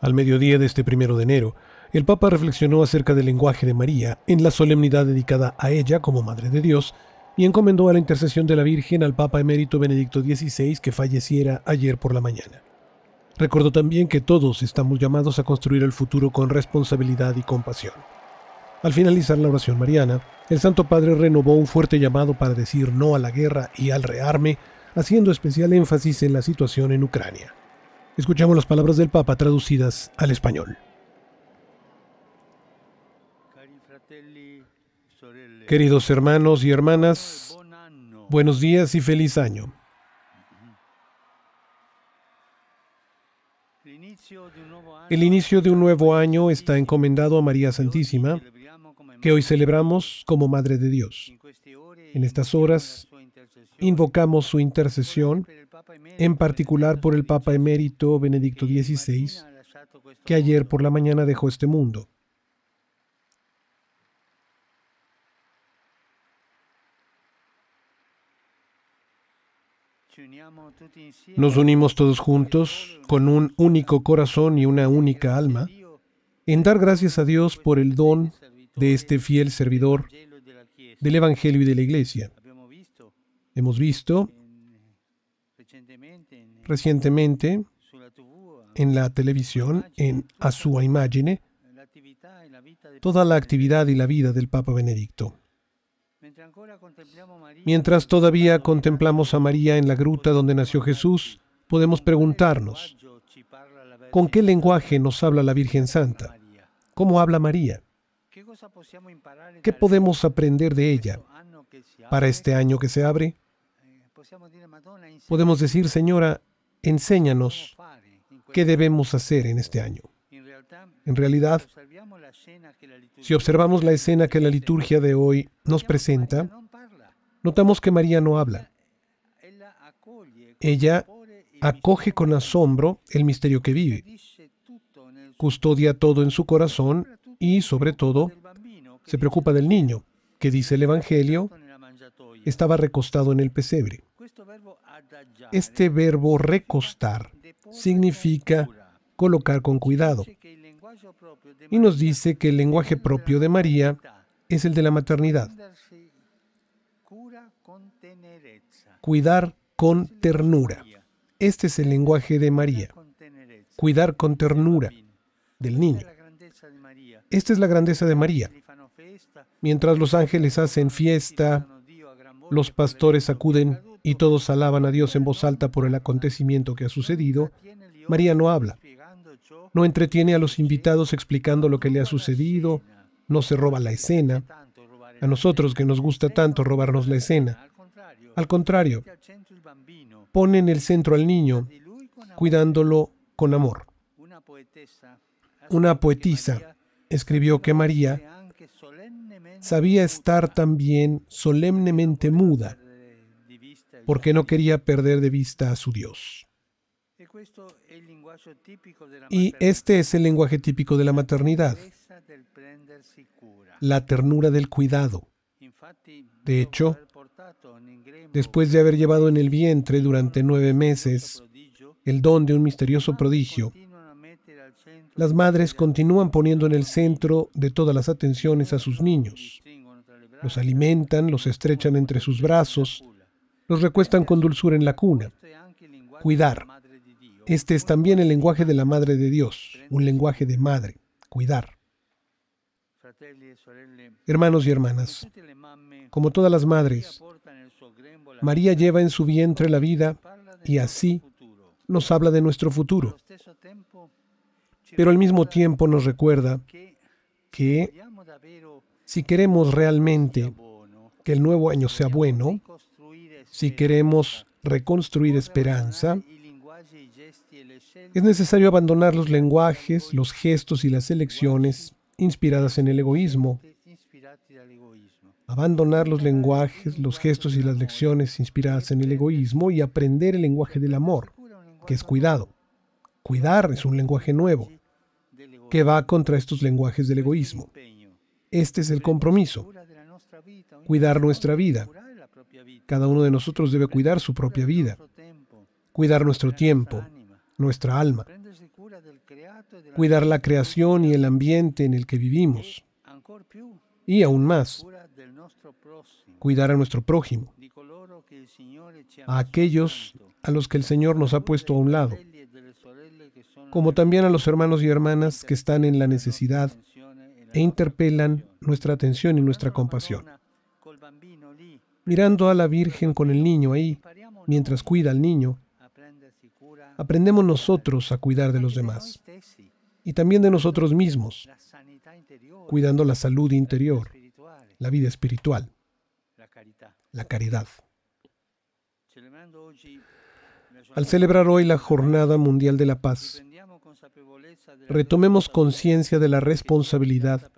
Al mediodía de este primero de enero, el Papa reflexionó acerca del lenguaje de María en la solemnidad dedicada a ella como Madre de Dios y encomendó a la intercesión de la Virgen al Papa emérito Benedicto XVI que falleciera ayer por la mañana. Recordó también que todos estamos llamados a construir el futuro con responsabilidad y compasión. Al finalizar la oración mariana, el Santo Padre renovó un fuerte llamado para decir no a la guerra y al rearme, haciendo especial énfasis en la situación en Ucrania. Escuchamos las palabras del Papa traducidas al español. Queridos hermanos y hermanas, buenos días y feliz año. El inicio de un nuevo año está encomendado a María Santísima, que hoy celebramos como Madre de Dios. En este estas horas invocamos su intercesión, en particular por el Papa emérito Benedicto XVI, que ayer por la mañana dejó este mundo. Nos unimos todos juntos con un único corazón y una única alma en dar gracias a Dios por el don de este fiel servidor del Evangelio y de la Iglesia. Hemos visto recientemente en la televisión, en A su Imagine, toda la actividad y la vida del Papa Benedicto. Mientras todavía contemplamos a María en la gruta donde nació Jesús, podemos preguntarnos, ¿con qué lenguaje nos habla la Virgen Santa? ¿Cómo habla María? ¿Qué podemos aprender de ella para este año que se abre? Podemos decir, Señora, enséñanos qué debemos hacer en este año. En realidad, si observamos la escena que la liturgia de hoy nos presenta, notamos que María no habla. Ella acoge con asombro el misterio que vive, custodia todo en su corazón y, sobre todo, se preocupa del niño, que dice el Evangelio, estaba recostado en el pesebre. Este verbo recostar significa colocar con cuidado. Y nos dice que el lenguaje propio de María es el de la maternidad. Cuidar con ternura. Este es el lenguaje de María. Cuidar con ternura del niño. Esta es la grandeza de María. Mientras los ángeles hacen fiesta, los pastores acuden y todos alaban a Dios en voz alta por el acontecimiento que ha sucedido, María no habla. No entretiene a los invitados explicando lo que le ha sucedido, no se roba la escena. A nosotros que nos gusta tanto robarnos la escena. Al contrario, pone en el centro al niño, cuidándolo con amor. Una poetisa escribió que María sabía estar también solemnemente muda porque no quería perder de vista a su Dios. Y este es el lenguaje típico de la maternidad, la ternura del cuidado. De hecho, después de haber llevado en el vientre durante nueve meses el don de un misterioso prodigio, las madres continúan poniendo en el centro de todas las atenciones a sus niños. Los alimentan, los estrechan entre sus brazos, los recuestan con dulzura en la cuna. Cuidar. Este es también el lenguaje de la Madre de Dios, un lenguaje de madre. Cuidar. Hermanos y hermanas, como todas las madres, María lleva en su vientre la vida y así nos habla de nuestro futuro. Pero al mismo tiempo nos recuerda que si queremos realmente que el nuevo año sea bueno, si queremos reconstruir esperanza, es necesario abandonar los lenguajes, los gestos y las elecciones inspiradas en el egoísmo. Abandonar los lenguajes, los gestos y las lecciones inspiradas en el egoísmo y aprender el lenguaje del amor, que es cuidado. Cuidar es un lenguaje nuevo, que va contra estos lenguajes del egoísmo. Este es el compromiso, cuidar nuestra vida, cada uno de nosotros debe cuidar su propia vida, cuidar nuestro tiempo, nuestra alma, cuidar la creación y el ambiente en el que vivimos, y aún más, cuidar a nuestro prójimo, a aquellos a los que el Señor nos ha puesto a un lado, e como también a los hermanos y hermanas que están en la e necesidad e, e interpelan nuestra atención y nuestra compasión mirando a la Virgen con el niño ahí, mientras cuida al niño, aprendemos nosotros a cuidar de los demás y también de nosotros mismos, cuidando la salud interior, la vida espiritual, la caridad. Al celebrar hoy la Jornada Mundial de la Paz, retomemos conciencia de la responsabilidad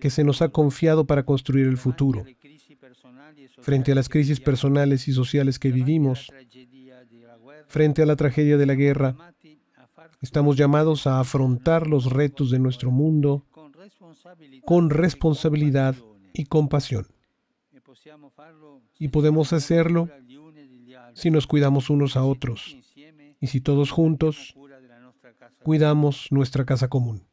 que se nos ha confiado para construir el futuro, frente a las crisis personales y sociales que vivimos, frente a la tragedia de la guerra, estamos llamados a afrontar los retos de nuestro mundo con responsabilidad y compasión. Y podemos hacerlo si nos cuidamos unos a otros y si todos juntos cuidamos nuestra casa común.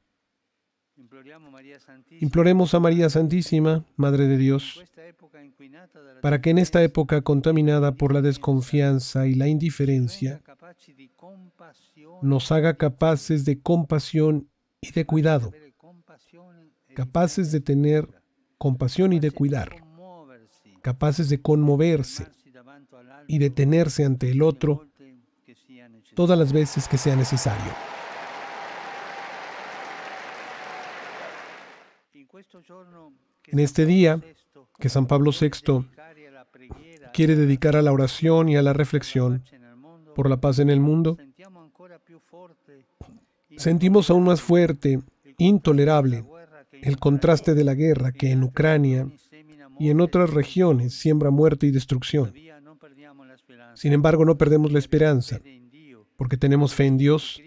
Imploremos a María Santísima, Madre de Dios, para que en esta época contaminada por la desconfianza y la indiferencia, nos haga capaces de compasión y de cuidado, capaces de tener compasión y de cuidar, capaces de conmoverse y de detenerse ante el otro todas las veces que sea necesario. En este día que San Pablo VI quiere dedicar a la oración y a la reflexión por la paz en el mundo, sentimos aún más fuerte, intolerable, el contraste de la guerra que en Ucrania y en otras regiones siembra muerte y destrucción. Sin embargo, no perdemos la esperanza, porque tenemos fe en Dios,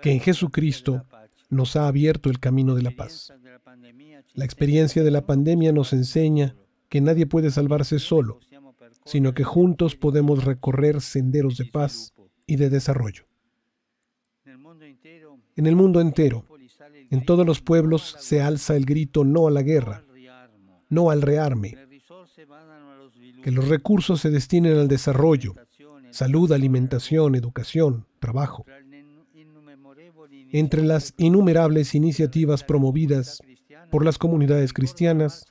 que en Jesucristo nos ha abierto el camino de la paz. La experiencia de la pandemia nos enseña que nadie puede salvarse solo, sino que juntos podemos recorrer senderos de paz y de desarrollo. En el mundo entero, en todos los pueblos se alza el grito no a la guerra, no al rearme, que los recursos se destinen al desarrollo, salud, alimentación, educación, trabajo. Entre las innumerables iniciativas promovidas por las comunidades cristianas,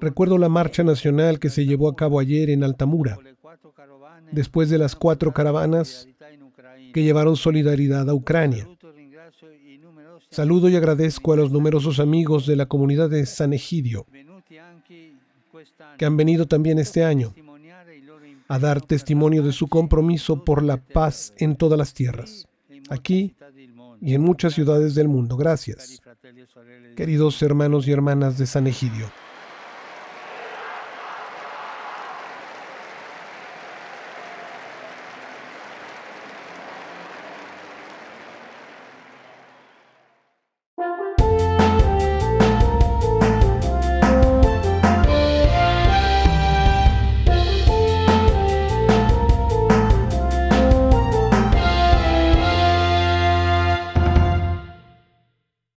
recuerdo la marcha nacional que se llevó a cabo ayer en Altamura, después de las cuatro caravanas que llevaron solidaridad a Ucrania. Saludo y agradezco a los numerosos amigos de la comunidad de San Egidio, que han venido también este año a dar testimonio de su compromiso por la paz en todas las tierras, aquí y en muchas ciudades del mundo. Gracias. Queridos hermanos y hermanas de San Egidio.